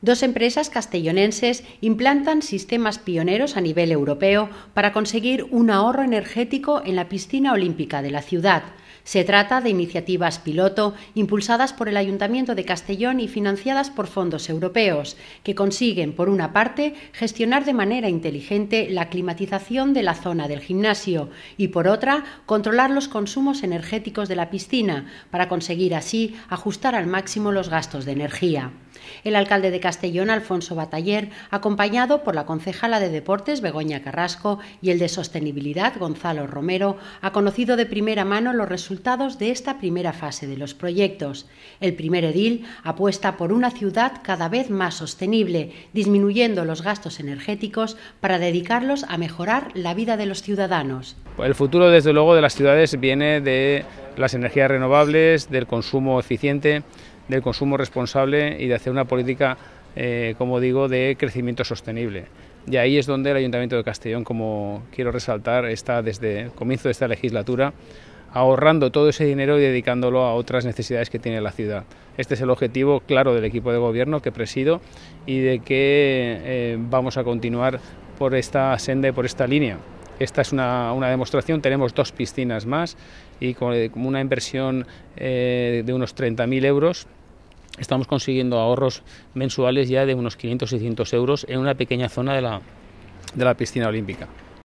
Dos empresas castellonenses implantan sistemas pioneros a nivel europeo para conseguir un ahorro energético en la piscina olímpica de la ciudad. Se trata de iniciativas piloto impulsadas por el Ayuntamiento de Castellón y financiadas por fondos europeos, que consiguen, por una parte, gestionar de manera inteligente la climatización de la zona del gimnasio y, por otra, controlar los consumos energéticos de la piscina, para conseguir así ajustar al máximo los gastos de energía. El alcalde de Castellón Alfonso Bataller, acompañado por la concejala de Deportes Begoña Carrasco y el de Sostenibilidad Gonzalo Romero, ha conocido de primera mano los resultados de esta primera fase de los proyectos. El primer edil apuesta por una ciudad cada vez más sostenible, disminuyendo los gastos energéticos para dedicarlos a mejorar la vida de los ciudadanos. El futuro, desde luego, de las ciudades viene de las energías renovables, del consumo eficiente, del consumo responsable y de hacer una política eh, como digo, de crecimiento sostenible. Y ahí es donde el Ayuntamiento de Castellón, como quiero resaltar, está desde el comienzo de esta legislatura ahorrando todo ese dinero y dedicándolo a otras necesidades que tiene la ciudad. Este es el objetivo claro del equipo de gobierno que presido y de que eh, vamos a continuar por esta senda y por esta línea. Esta es una, demostración, tenemos dos piscinas más y con una inversión eh, de unos 30.000 euros estamos consiguiendo ahorros mensuales ya de unos 500-600 euros en una pequeña zona de la, de la piscina olímpica.